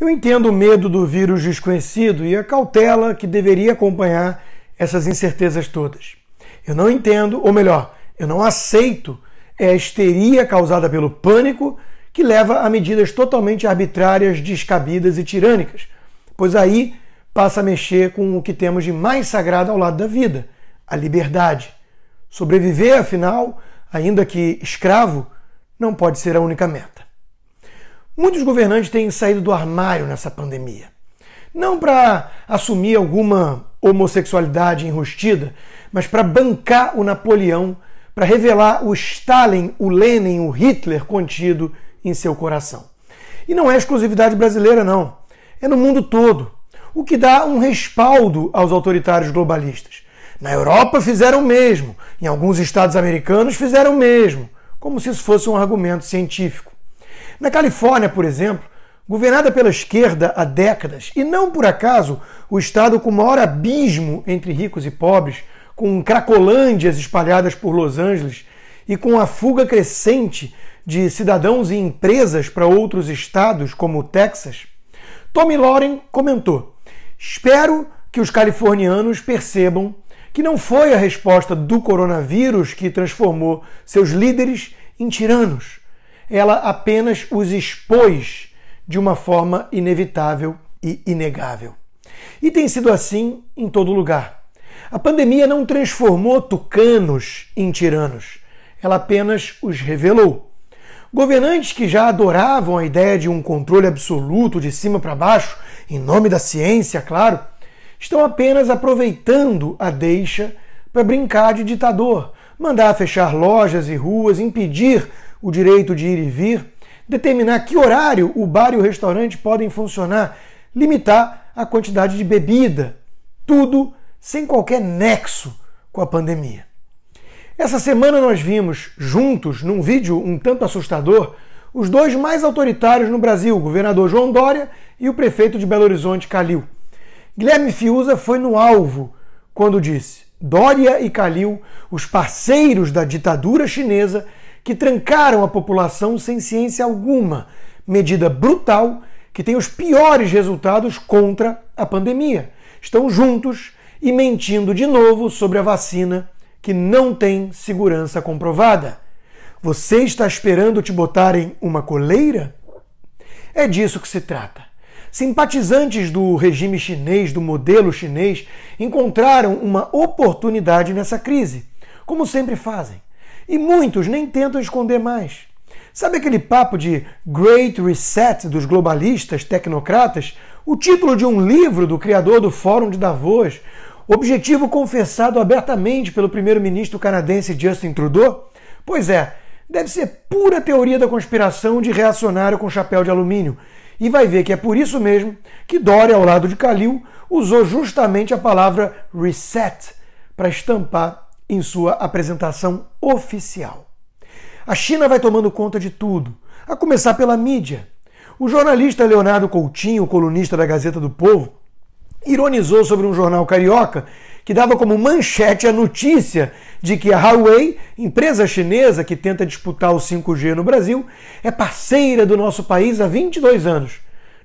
Eu entendo o medo do vírus desconhecido e a cautela que deveria acompanhar essas incertezas todas. Eu não entendo, ou melhor, eu não aceito a histeria causada pelo pânico que leva a medidas totalmente arbitrárias, descabidas e tirânicas, pois aí passa a mexer com o que temos de mais sagrado ao lado da vida, a liberdade. Sobreviver, afinal, ainda que escravo, não pode ser a única meta. Muitos governantes têm saído do armário nessa pandemia. Não para assumir alguma homossexualidade enrustida, mas para bancar o Napoleão, para revelar o Stalin, o Lenin, o Hitler contido em seu coração. E não é exclusividade brasileira, não. É no mundo todo. O que dá um respaldo aos autoritários globalistas. Na Europa fizeram o mesmo, em alguns estados americanos fizeram o mesmo, como se isso fosse um argumento científico. Na Califórnia, por exemplo, governada pela esquerda há décadas, e não por acaso o estado com o maior abismo entre ricos e pobres, com cracolândias espalhadas por Los Angeles e com a fuga crescente de cidadãos e empresas para outros estados, como o Texas, Tommy Loren comentou: Espero que os californianos percebam que não foi a resposta do coronavírus que transformou seus líderes em tiranos ela apenas os expôs de uma forma inevitável e inegável. E tem sido assim em todo lugar. A pandemia não transformou tucanos em tiranos, ela apenas os revelou. Governantes que já adoravam a ideia de um controle absoluto de cima para baixo, em nome da ciência, é claro, estão apenas aproveitando a deixa para brincar de ditador, mandar fechar lojas e ruas, impedir o direito de ir e vir, determinar que horário o bar e o restaurante podem funcionar, limitar a quantidade de bebida, tudo sem qualquer nexo com a pandemia. Essa semana nós vimos juntos, num vídeo um tanto assustador, os dois mais autoritários no Brasil, o governador João Dória e o prefeito de Belo Horizonte, Calil. Guilherme Fiuza foi no alvo quando disse: Dória e Calil, os parceiros da ditadura chinesa, que trancaram a população sem ciência alguma, medida brutal que tem os piores resultados contra a pandemia. Estão juntos e mentindo de novo sobre a vacina que não tem segurança comprovada. Você está esperando te botarem uma coleira? É disso que se trata. Simpatizantes do regime chinês, do modelo chinês, encontraram uma oportunidade nessa crise, como sempre fazem. E muitos nem tentam esconder mais. Sabe aquele papo de Great Reset dos globalistas tecnocratas? O título de um livro do criador do Fórum de Davos? Objetivo confessado abertamente pelo primeiro-ministro canadense Justin Trudeau? Pois é, deve ser pura teoria da conspiração de reacionário com chapéu de alumínio. E vai ver que é por isso mesmo que Dória, ao lado de Kalil, usou justamente a palavra reset para estampar em sua apresentação oficial. A China vai tomando conta de tudo, a começar pela mídia. O jornalista Leonardo Coutinho, colunista da Gazeta do Povo, ironizou sobre um jornal carioca que dava como manchete a notícia de que a Huawei, empresa chinesa que tenta disputar o 5G no Brasil, é parceira do nosso país há 22 anos.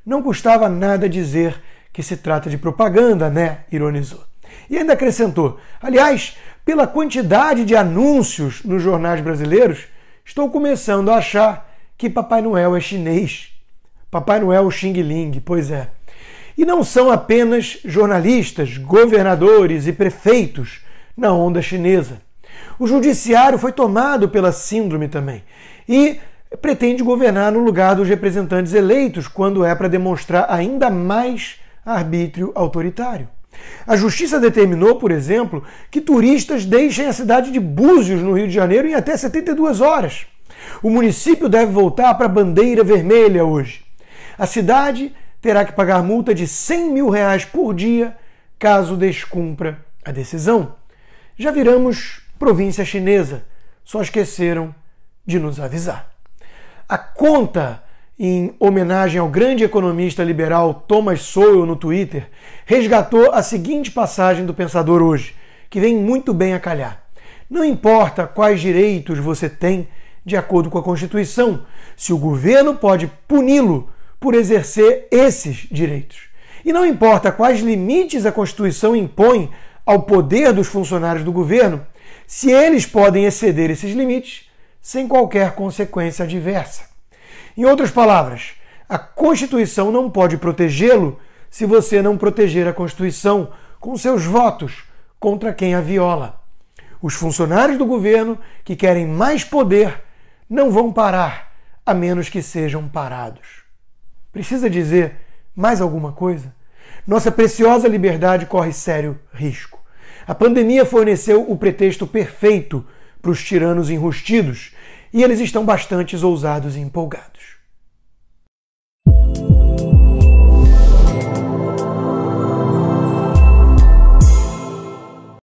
Não custava nada dizer que se trata de propaganda, né? ironizou. E ainda acrescentou: aliás, pela quantidade de anúncios nos jornais brasileiros, estou começando a achar que Papai Noel é chinês. Papai Noel Xing Ling, pois é. E não são apenas jornalistas, governadores e prefeitos na onda chinesa. O judiciário foi tomado pela síndrome também e pretende governar no lugar dos representantes eleitos quando é para demonstrar ainda mais arbítrio autoritário. A justiça determinou, por exemplo, que turistas deixem a cidade de Búzios, no Rio de Janeiro, em até 72 horas. O município deve voltar para a bandeira vermelha hoje. A cidade terá que pagar multa de 100 mil reais por dia caso descumpra a decisão. Já viramos província chinesa, só esqueceram de nos avisar. A conta em homenagem ao grande economista liberal Thomas Sowell no Twitter, resgatou a seguinte passagem do Pensador hoje, que vem muito bem a calhar. Não importa quais direitos você tem de acordo com a Constituição, se o governo pode puni-lo por exercer esses direitos. E não importa quais limites a Constituição impõe ao poder dos funcionários do governo, se eles podem exceder esses limites sem qualquer consequência adversa. Em outras palavras, a Constituição não pode protegê-lo se você não proteger a Constituição com seus votos contra quem a viola. Os funcionários do governo que querem mais poder não vão parar, a menos que sejam parados. Precisa dizer mais alguma coisa? Nossa preciosa liberdade corre sério risco. A pandemia forneceu o pretexto perfeito para os tiranos enrustidos e eles estão bastante ousados e empolgados.